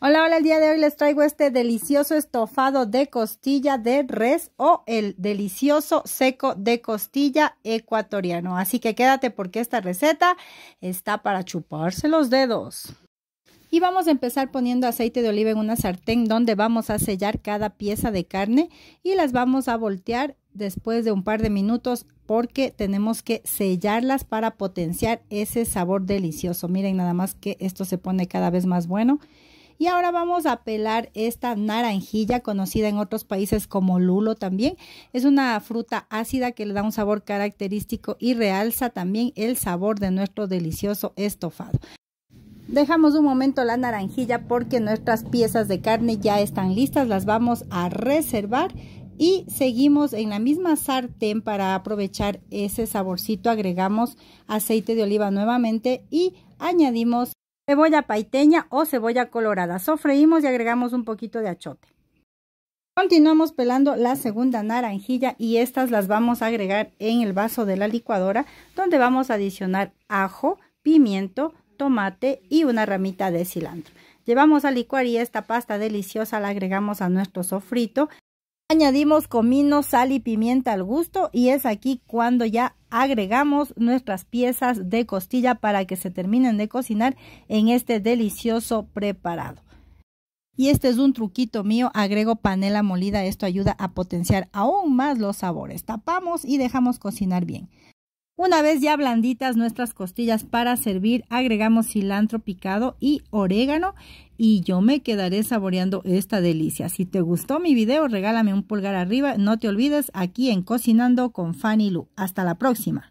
Hola, hola, el día de hoy les traigo este delicioso estofado de costilla de res o el delicioso seco de costilla ecuatoriano. Así que quédate porque esta receta está para chuparse los dedos. Y vamos a empezar poniendo aceite de oliva en una sartén donde vamos a sellar cada pieza de carne y las vamos a voltear después de un par de minutos porque tenemos que sellarlas para potenciar ese sabor delicioso. Miren nada más que esto se pone cada vez más bueno y ahora vamos a pelar esta naranjilla, conocida en otros países como lulo también. Es una fruta ácida que le da un sabor característico y realza también el sabor de nuestro delicioso estofado. Dejamos un momento la naranjilla porque nuestras piezas de carne ya están listas, las vamos a reservar y seguimos en la misma sartén para aprovechar ese saborcito, agregamos aceite de oliva nuevamente y añadimos cebolla paiteña o cebolla colorada. Sofreímos y agregamos un poquito de achote. Continuamos pelando la segunda naranjilla y estas las vamos a agregar en el vaso de la licuadora donde vamos a adicionar ajo, pimiento, tomate y una ramita de cilantro. Llevamos a licuar y esta pasta deliciosa la agregamos a nuestro sofrito Añadimos comino, sal y pimienta al gusto y es aquí cuando ya agregamos nuestras piezas de costilla para que se terminen de cocinar en este delicioso preparado. Y este es un truquito mío, agrego panela molida, esto ayuda a potenciar aún más los sabores. Tapamos y dejamos cocinar bien. Una vez ya blanditas nuestras costillas para servir, agregamos cilantro picado y orégano y yo me quedaré saboreando esta delicia. Si te gustó mi video, regálame un pulgar arriba. No te olvides, aquí en Cocinando con Fanny Lu. Hasta la próxima.